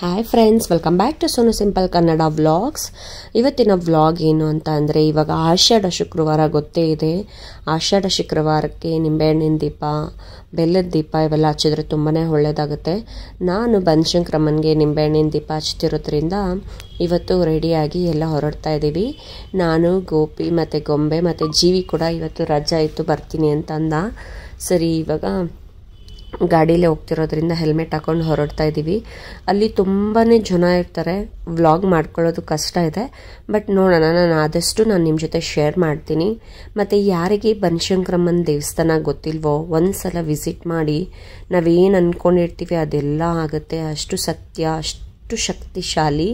hi friends welcome back to Sonu simple Kannada vlogs ಇವತ್ತಿನ vlog ಏನು ಅಂತ ಅಂದರೆ ಇವಾಗ ಆಷಾಢ ಶುಕ್ರವಾರ ಗೊತ್ತೇ ಇದೆ ಆಷಾಢ ಶುಕ್ರವಾರಕ್ಕೆ ನಿಂಬೆಹಣ್ಣಿನ ದೀಪ ಬೆಲ್ಲದ ದೀಪ ಇವೆಲ್ಲ ಹಚ್ಚಿದ್ರೆ ತುಂಬಾ ಒಳ್ಳೆಯದಾಗುತ್ತೆ ನಾನು ಬನಶಂಕ್ರಮನ್ಗೆ ನಿಂಬೆಹಣ್ಣಿನ ದೀಪ ಹಚ್ತಿರೋದ್ರಿಂದ ಇವತ್ತು ರೆಡಿಯಾಗಿ ಎಲ್ಲ ಹೊರಡ್ತಾ ಇದ್ದೀವಿ ನಾನು ಗೋಪಿ ಮತ್ತು ಗೊಂಬೆ ಮತ್ತು ಜೀವಿ ಕೂಡ ಇವತ್ತು ರಜಾ ಇತ್ತು ಬರ್ತೀನಿ ಅಂತಂದ ಸರಿ ಇವಾಗ ಗಾಡೀಲೇ ಹೋಗ್ತಿರೋದ್ರಿಂದ ಹೆಲ್ಮೆಟ್ ಹಾಕೊಂಡು ಹೊರಡ್ತಾ ಇದ್ದೀವಿ ಅಲ್ಲಿ ತುಂಬಾ ಜನ ಇರ್ತಾರೆ ವ್ಲಾಗ್ ಮಾಡ್ಕೊಳ್ಳೋದು ಕಷ್ಟ ಇದೆ ಬಟ್ ನೋಡೋಣ ನಾನು ಆದಷ್ಟು ನಾನು ನಿಮ್ಮ ಜೊತೆ ಶೇರ್ ಮಾಡ್ತೀನಿ ಮತ್ತು ಯಾರಿಗೆ ಬನ್ಶಂಕರಮ್ಮನ ದೇವಸ್ಥಾನ ಗೊತ್ತಿಲ್ವೋ ಒಂದು ಸಲ ವಿಸಿಟ್ ಮಾಡಿ ನಾವೇನು ಅಂದ್ಕೊಂಡಿರ್ತೀವಿ ಅದೆಲ್ಲ ಆಗುತ್ತೆ ಅಷ್ಟು ಸತ್ಯ ಅಷ್ಟು ಶಕ್ತಿಶಾಲಿ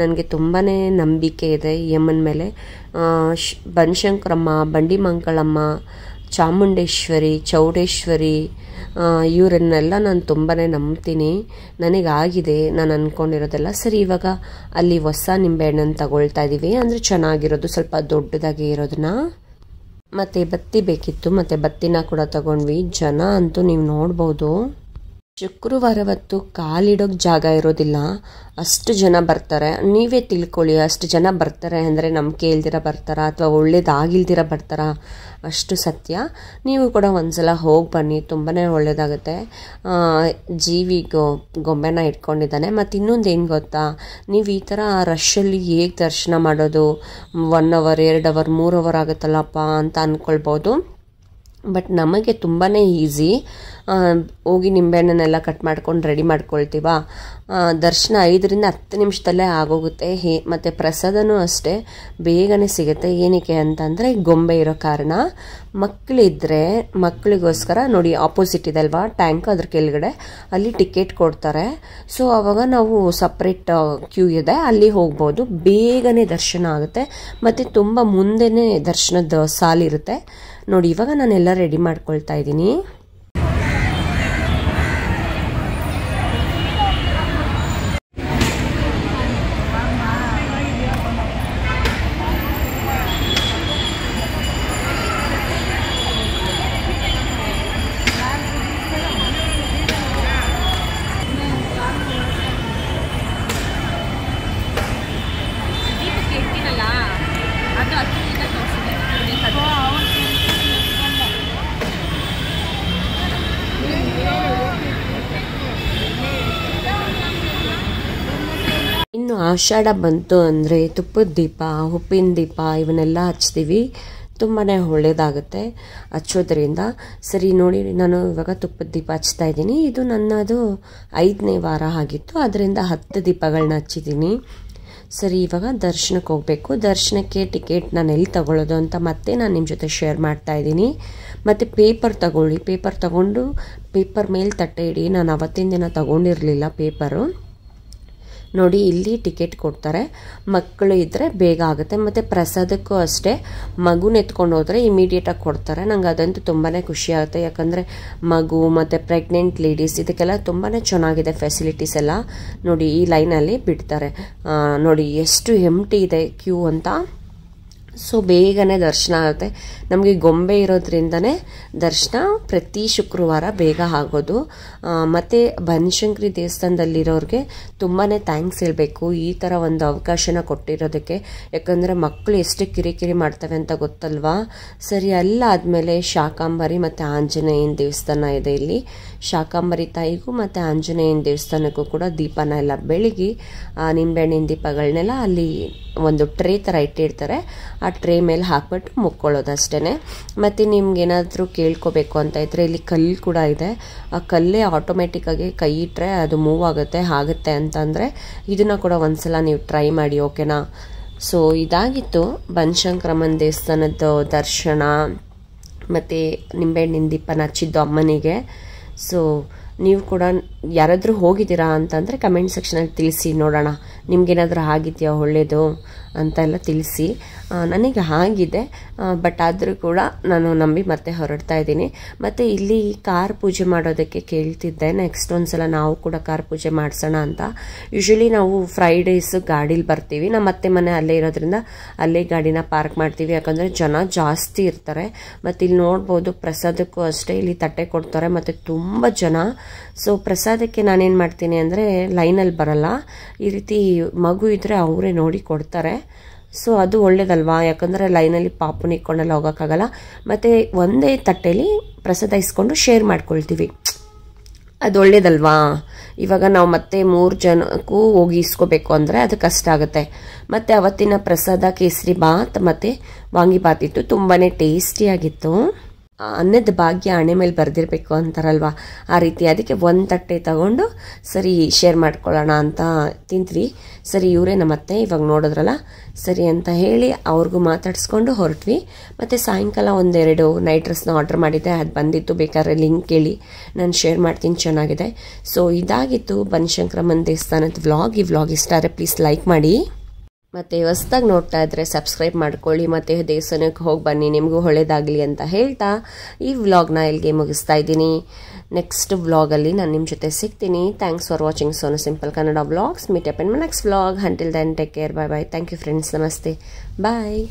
ನನಗೆ ತುಂಬಾ ನಂಬಿಕೆ ಇದೆ ಯಮ್ಮನ ಮೇಲೆ ಶ್ ಬಂಡಿ ಮಂಗಳಮ್ಮ ಚಾಮುಂಡೇಶ್ವರಿ ಚೌಡೇಶ್ವರಿ ಇವರನ್ನೆಲ್ಲ ನಾನು ತುಂಬಾ ನಂಬ್ತೀನಿ ನನಗೆ ಆಗಿದೆ ನಾನು ಅಂದ್ಕೊಂಡಿರೋದೆಲ್ಲ ಸರಿ ಇವಾಗ ಅಲ್ಲಿ ಹೊಸ ನಿಂಬೆಹಣ್ಣನ್ನು ತಗೊಳ್ತಾ ಇದ್ದೀವಿ ಅಂದರೆ ಚೆನ್ನಾಗಿರೋದು ಸ್ವಲ್ಪ ದೊಡ್ಡದಾಗಿ ಇರೋದನ್ನ ಮತ್ತು ಬತ್ತಿ ಬೇಕಿತ್ತು ಮತ್ತು ಬತ್ತಿನ ಕೂಡ ತಗೊಂಡ್ವಿ ಜನ ಅಂತೂ ನೀವು ನೋಡ್ಬೋದು ಶುಕ್ರವಾರವತ್ತು ಕಾಲಿಡೋಕೆ ಜಾಗ ಇರೋದಿಲ್ಲ ಅಷ್ಟು ಜನ ಬರ್ತಾರೆ ನೀವೇ ತಿಳ್ಕೊಳ್ಳಿ ಅಷ್ಟು ಜನ ಬರ್ತಾರೆ ಅಂದರೆ ನಂಬಿಕೆ ಇಲ್ದಿರ ಬರ್ತಾರಾ ಅಥವಾ ಒಳ್ಳೇದಾಗಿಲ್ದಿರ ಬರ್ತಾರ ಅಷ್ಟು ಸತ್ಯ ನೀವು ಕೂಡ ಒಂದ್ಸಲ ಹೋಗಿ ಬನ್ನಿ ತುಂಬಾ ಒಳ್ಳೇದಾಗುತ್ತೆ ಜೀವಿ ಗೊ ಗೊಂಬೆನ ಇಟ್ಕೊಂಡಿದ್ದಾನೆ ಮತ್ತು ಇನ್ನೊಂದು ಏನು ಗೊತ್ತಾ ನೀವು ಈ ಥರ ರಶಲ್ಲಿ ಹೇಗೆ ದರ್ಶನ ಮಾಡೋದು ಒನ್ ಅವರ್ ಎರಡು ಅವರ್ ಮೂರು ಅವರ್ ಆಗುತ್ತಲ್ಲಪ್ಪ ಅಂತ ಅಂದ್ಕೊಳ್ಬೋದು ಬಟ್ ನಮಗೆ ತುಂಬಾ ಈಸಿ ಹೋಗಿ ನಿಂಬೆಹಣ್ಣನ್ನೆಲ್ಲ ಕಟ್ ಮಾಡ್ಕೊಂಡು ರೆಡಿ ಮಾಡ್ಕೊಳ್ತೀವ ದರ್ಶನ ಐದರಿಂದ ಹತ್ತು ನಿಮಿಷದಲ್ಲೇ ಆಗೋಗುತ್ತೆ ಹೇ ಮತ್ತು ಪ್ರಸಾದನೂ ಅಷ್ಟೇ ಬೇಗನೆ ಸಿಗುತ್ತೆ ಏನಕ್ಕೆ ಅಂತಂದರೆ ಗೊಂಬೆ ಇರೋ ಕಾರಣ ಮಕ್ಕಳಿದ್ದರೆ ಮಕ್ಕಳಿಗೋಸ್ಕರ ನೋಡಿ ಆಪೋಸಿಟ್ ಅಲ್ವಾ ಟ್ಯಾಂಕ್ ಅದ್ರ ಕೆಳಗಡೆ ಅಲ್ಲಿ ಟಿಕೆಟ್ ಕೊಡ್ತಾರೆ ಸೊ ಅವಾಗ ನಾವು ಸಪ್ರೇಟ್ ಕ್ಯೂ ಇದೆ ಅಲ್ಲಿ ಹೋಗ್ಬೋದು ಬೇಗನೆ ದರ್ಶನ ಆಗುತ್ತೆ ಮತ್ತು ತುಂಬ ಮುಂದೆನೇ ದರ್ಶನದ ಸಾಲಿರುತ್ತೆ ನೋಡಿ ಇವಾಗ ನಾನೆಲ್ಲ ರೆಡಿ ಮಾಡ್ಕೊಳ್ತಾ ಇದ್ದೀನಿ ಆಷಾಢ ಬಂತು ಅಂದರೆ ತುಪ್ಪದ ದೀಪ ಉಪ್ಪಿನ ದೀಪ ಇವನ್ನೆಲ್ಲ ಹಚ್ತೀವಿ ತುಂಬಾ ಒಳ್ಳೆಯದಾಗುತ್ತೆ ಹಚ್ಚೋದ್ರಿಂದ ಸರಿ ನೋಡಿ ನಾನು ಇವಾಗ ತುಪ್ಪದ ದೀಪ ಹಚ್ತಾ ಇದ್ದೀನಿ ಇದು ನನ್ನದು ಐದನೇ ವಾರ ಆಗಿತ್ತು ಅದರಿಂದ ಹತ್ತು ದೀಪಗಳನ್ನ ಹಚ್ಚಿದ್ದೀನಿ ಸರಿ ಇವಾಗ ದರ್ಶನಕ್ಕೆ ಹೋಗಬೇಕು ದರ್ಶನಕ್ಕೆ ಟಿಕೆಟ್ ನಾನು ಎಲ್ಲಿ ತಗೊಳ್ಳೋದು ಅಂತ ಮತ್ತೆ ನಾನು ನಿಮ್ಮ ಜೊತೆ ಶೇರ್ ಮಾಡ್ತಾ ಇದ್ದೀನಿ ಮತ್ತು ಪೇಪರ್ ತಗೊಳ್ಳಿ ಪೇಪರ್ ತಗೊಂಡು ಪೇಪರ್ ಮೇಲೆ ತಟ್ಟೆ ಇಡಿ ನಾನು ಅವತ್ತಿನ ದಿನ ತಗೊಂಡಿರಲಿಲ್ಲ ಪೇಪರು ನೋಡಿ ಇಲ್ಲಿ ಟಿಕೆಟ್ ಕೊಡ್ತಾರೆ ಮಕ್ಕಳು ಇದ್ದರೆ ಬೇಗ ಆಗುತ್ತೆ ಮತ್ತು ಪ್ರಸಾದಕ್ಕೂ ಅಷ್ಟೇ ಮಗುನ ಎತ್ಕೊಂಡು ಹೋದರೆ ಇಮಿಡಿಯೇಟಾಗಿ ಕೊಡ್ತಾರೆ ನಂಗೆ ಅದಂತೂ ತುಂಬಾ ಖುಷಿ ಆಗುತ್ತೆ ಯಾಕಂದರೆ ಮಗು ಮತ್ತು ಪ್ರೆಗ್ನೆಂಟ್ ಲೇಡೀಸ್ ಇದಕ್ಕೆಲ್ಲ ತುಂಬಾ ಚೆನ್ನಾಗಿದೆ ಫೆಸಿಲಿಟೀಸ್ ಎಲ್ಲ ನೋಡಿ ಈ ಲೈನಲ್ಲಿ ಬಿಡ್ತಾರೆ ನೋಡಿ ಎಷ್ಟು ಎಂಟಿ ಇದೆ ಕ್ಯೂ ಅಂತ ಸೊ ಬೇಗನೆ ದರ್ಶನ ಆಗುತ್ತೆ ನಮಗೆ ಗೊಂಬೆ ಇರೋದ್ರಿಂದನೇ ದರ್ಶನ ಪ್ರತಿ ಶುಕ್ರವಾರ ಬೇಗ ಆಗೋದು ಮತ್ತು ಬನಶಂಕರಿ ದೇವಸ್ಥಾನದಲ್ಲಿರೋರಿಗೆ ತುಂಬಾ ಥ್ಯಾಂಕ್ಸ್ ಹೇಳಬೇಕು ಈ ಥರ ಒಂದು ಅವಕಾಶನ ಕೊಟ್ಟಿರೋದಕ್ಕೆ ಯಾಕಂದರೆ ಮಕ್ಕಳು ಎಷ್ಟು ಕಿರಿಕಿರಿ ಮಾಡ್ತವೆ ಅಂತ ಗೊತ್ತಲ್ವಾ ಸರಿ ಅಲ್ಲ ಆದಮೇಲೆ ಶಾಕಾಂಬರಿ ಮತ್ತು ಆಂಜನೇಯನ ದೇವಸ್ಥಾನ ಇದೆ ಇಲ್ಲಿ ಶಾಕಾಂಬರಿ ತಾಯಿಗೂ ಮತ್ತು ಆಂಜನೇಯನ ದೇವಸ್ಥಾನಕ್ಕೂ ಕೂಡ ದೀಪನ ಎಲ್ಲ ಬೆಳಗಿ ನಿಂಬೆಹಣ್ಣಿನ ದೀಪಗಳನ್ನೆಲ್ಲ ಅಲ್ಲಿ ಒಂದು ಟ್ರೇ ಥರ ಇಟ್ಟಿರ್ತಾರೆ ಆ ಟ್ರೇ ಮೇಲೆ ಹಾಕ್ಬಿಟ್ಟು ಅಷ್ಟೇ ಮತ್ತು ನಿಮ್ಗೇನಾದರೂ ಕೇಳ್ಕೋಬೇಕು ಅಂತ ಇದ್ದರೆ ಇಲ್ಲಿ ಕಲ್ಲು ಕೂಡ ಇದೆ ಆ ಕಲ್ಲೇ ಆಟೋಮೆಟಿಕ್ಕಾಗಿ ಕೈ ಇಟ್ಟರೆ ಅದು ಮೂವ್ ಆಗುತ್ತೆ ಆಗುತ್ತೆ ಅಂತಂದರೆ ಇದನ್ನು ಕೂಡ ಒಂದ್ಸಲ ನೀವು ಟ್ರೈ ಮಾಡಿ ಓಕೆನಾ ಸೊ ಇದಾಗಿತ್ತು ಬನ್ಶಂಕರಮ್ಮನ ದೇವಸ್ಥಾನದ ದರ್ಶನ ಮತ್ತು ನಿಂಬೆಹಣ್ಣಿನ ದೀಪನ ಹಚ್ಚಿದ್ದು ಅಮ್ಮನಿಗೆ ಸೊ ನೀವು ಕೂಡ ಯಾರಾದರೂ ಹೋಗಿದ್ದೀರಾ ಅಂತಂದರೆ ಕಮೆಂಟ್ ಸೆಕ್ಷನಲ್ಲಿ ತಿಳಿಸಿ ನೋಡೋಣ ನಿಮ್ಗೇನಾದರೂ ಆಗಿದೆಯಾ ಒಳ್ಳೆಯದು ಅಂತ ಎಲ್ಲ ತಿಳಿಸಿ ನನಗೆ ಹಾಗಿದೆ ಬಟ್ ಆದರೂ ಕೂಡ ನಾನು ನಂಬಿ ಮತ್ತೆ ಹೊರಡ್ತಾ ಇದ್ದೀನಿ ಮತ್ತು ಇಲ್ಲಿ ಕಾರ್ ಪೂಜೆ ಮಾಡೋದಕ್ಕೆ ಕೇಳ್ತಿದ್ದೆ ನೆಕ್ಸ್ಟ್ ಒಂದ್ಸಲ ನಾವು ಕೂಡ ಕಾರ್ ಪೂಜೆ ಮಾಡಿಸೋಣ ಅಂತ ಯೂಶ್ವಲಿ ನಾವು ಫ್ರೈಡೇಸ್ ಗಾಡೀಲಿ ಬರ್ತೀವಿ ನಮ್ಮ ಮತ್ತೆ ಮನೆ ಅಲ್ಲೇ ಇರೋದ್ರಿಂದ ಅಲ್ಲೇ ಗಾಡಿನ ಪಾರ್ಕ್ ಮಾಡ್ತೀವಿ ಯಾಕಂದರೆ ಜನ ಜಾಸ್ತಿ ಇರ್ತಾರೆ ಮತ್ತು ಇಲ್ಲಿ ನೋಡ್ಬೋದು ಪ್ರಸಾದಕ್ಕೂ ಅಷ್ಟೇ ಇಲ್ಲಿ ತಟ್ಟೆ ಕೊಡ್ತಾರೆ ಮತ್ತು ತುಂಬ ಜನ ಸೊ ಪ್ರಸಾದಕ್ಕೆ ನಾನೇನು ಮಾಡ್ತೀನಿ ಅಂದರೆ ಲೈನಲ್ಲಿ ಬರಲ್ಲ ಈ ರೀತಿ ಮಗು ಇದ್ದರೆ ಅವರೇ ನೋಡಿ ಕೊಡ್ತಾರೆ ಸೊ ಅದು ಒಳ್ಳೇದಲ್ವಾ ಯಾಕಂದರೆ ಲೈನಲ್ಲಿ ಪಾಪು ಇಟ್ಕೊಂಡೆಲ್ಲ ಹೋಗೋಕ್ಕಾಗಲ್ಲ ಮತ್ತು ಒಂದೇ ತಟ್ಟೆಯಲ್ಲಿ ಪ್ರಸಾದ ಇಸ್ಕೊಂಡು ಶೇರ್ ಮಾಡ್ಕೊಳ್ತೀವಿ ಅದು ಒಳ್ಳೇದಲ್ವಾ ಇವಾಗ ನಾವು ಮತ್ತೆ ಮೂರು ಜನಕ್ಕೂ ಹೋಗಿ ಇಸ್ಕೋಬೇಕು ಅಂದರೆ ಅದು ಕಷ್ಟ ಆಗುತ್ತೆ ಮತ್ತು ಅವತ್ತಿನ ಪ್ರಸಾದ ಕೇಸರಿ ಬಾತ್ ಮತ್ತು ವಾಂಗಿಬಾತ್ ಇತ್ತು ತುಂಬಾ ಟೇಸ್ಟಿಯಾಗಿತ್ತು ಅನ್ನದ ಭಾಗ್ಯ ಹಣೆ ಮೇಲೆ ಬರೆದಿರಬೇಕು ಅಂತಾರಲ್ವ ಆ ರೀತಿ ಅದಕ್ಕೆ ಒಂದು ತಟ್ಟೆ ತಗೊಂಡು ಸರಿ ಶೇರ್ ಮಾಡ್ಕೊಳ್ಳೋಣ ಅಂತ ತಿಂತ್ವಿ ಸರಿ ಇವರೇ ಅತ್ತೆ ಇವಾಗ ನೋಡಿದ್ರಲ್ಲ ಸರಿ ಅಂತ ಹೇಳಿ ಅವ್ರಿಗೂ ಮಾತಾಡಿಸ್ಕೊಂಡು ಹೊರಟ್ವಿ ಮತ್ತು ಸಾಯಂಕಾಲ ಒಂದೆರಡು ನೈಟ್ ಡ್ರೆಸ್ನ ಆರ್ಡರ್ ಮಾಡಿದ್ದೆ ಅದು ಬಂದಿತ್ತು ಬೇಕಾದ್ರೆ ಲಿಂಕ್ ಕೇಳಿ ನಾನು ಶೇರ್ ಮಾಡ್ತೀನಿ ಚೆನ್ನಾಗಿದೆ ಸೊ ಇದಾಗಿತ್ತು ಬನಶಂಕರಮ್ಮನ ದೇವಸ್ಥಾನದ ವ್ಲಾಗ್ ಈ ವ್ಲಾಗ್ ಇಷ್ಟ ಆದರೆ ಪ್ಲೀಸ್ ಲೈಕ್ ಮಾಡಿ ಮತ್ತು ಹೊಸ್ದಾಗಿ ನೋಡ್ತಾ ಇದ್ದರೆ ಸಬ್ಸ್ಕ್ರೈಬ್ ಮಾಡ್ಕೊಳ್ಳಿ ಮತ್ತು ದೇವಸ್ಥಾನಕ್ಕೆ ಹೋಗಿ ಬನ್ನಿ ನಿಮಗೂ ಒಳ್ಳೇದಾಗಲಿ ಅಂತ ಹೇಳ್ತಾ ಈ ವ್ಲಾಗ್ನ ಇಲ್ಲಿಗೆ ಮುಗಿಸ್ತಾ ಇದ್ದೀನಿ ನೆಕ್ಸ್ಟ್ ವ್ಲಾಗಲ್ಲಿ ನಾನು ನಿಮ್ಮ ಜೊತೆ ಸಿಗ್ತೀನಿ thanks for watching Sonu simple Kannada vlogs meet up in my next vlog until then take care bye bye thank you friends ನಮಸ್ತೆ ಬಾಯ್